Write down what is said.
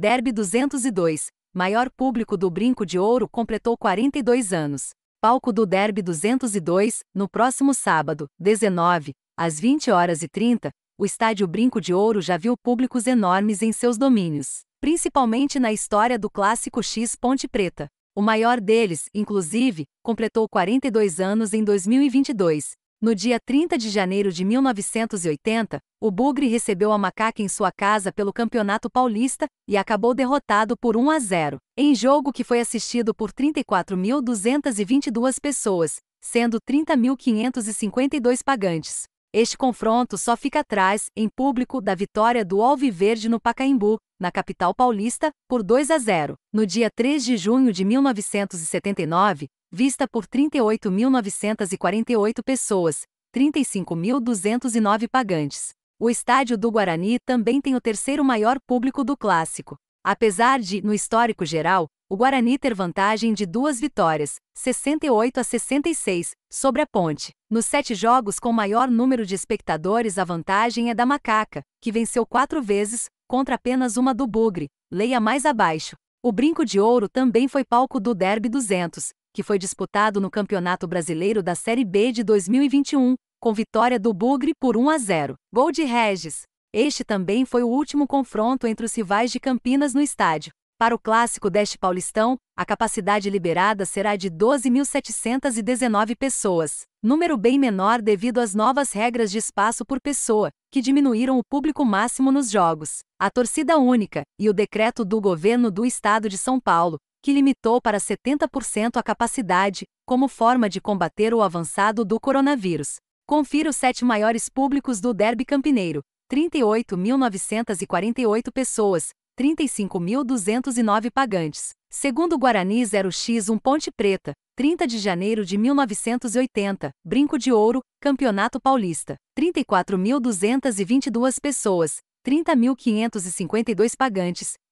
Derby 202, maior público do Brinco de Ouro completou 42 anos. Palco do Derby 202, no próximo sábado, 19, às 20 horas e 30, o estádio Brinco de Ouro já viu públicos enormes em seus domínios, principalmente na história do clássico X Ponte Preta. O maior deles, inclusive, completou 42 anos em 2022 no dia 30 de janeiro de 1980, o Bugre recebeu a Macaca em sua casa pelo Campeonato Paulista e acabou derrotado por 1 a 0, em jogo que foi assistido por 34.222 pessoas, sendo 30.552 pagantes. Este confronto só fica atrás, em público, da vitória do Alviverde no Pacaembu, na capital paulista, por 2 a 0. No dia 3 de junho de 1979, vista por 38.948 pessoas, 35.209 pagantes. O estádio do Guarani também tem o terceiro maior público do clássico. Apesar de, no histórico geral, o Guarani ter vantagem de duas vitórias, 68 a 66, sobre a Ponte. Nos sete jogos com maior número de espectadores, a vantagem é da Macaca, que venceu quatro vezes, contra apenas uma do Bugre, leia mais abaixo. O Brinco de Ouro também foi palco do Derby 200, que foi disputado no Campeonato Brasileiro da Série B de 2021, com vitória do Bugre por 1 a 0. Gol de Regis. Este também foi o último confronto entre os rivais de Campinas no estádio. Para o clássico deste Paulistão, a capacidade liberada será de 12.719 pessoas, número bem menor devido às novas regras de espaço por pessoa, que diminuíram o público máximo nos jogos, a torcida única e o decreto do governo do estado de São Paulo, que limitou para 70% a capacidade, como forma de combater o avançado do coronavírus. Confira os sete maiores públicos do Derby Campineiro: 38.948 pessoas, 35.209 pagantes. Segundo Guarani 0x1 Ponte Preta, 30 de janeiro de 1980, Brinco de Ouro, Campeonato Paulista, 34.222 pessoas, 30.552 pagantes,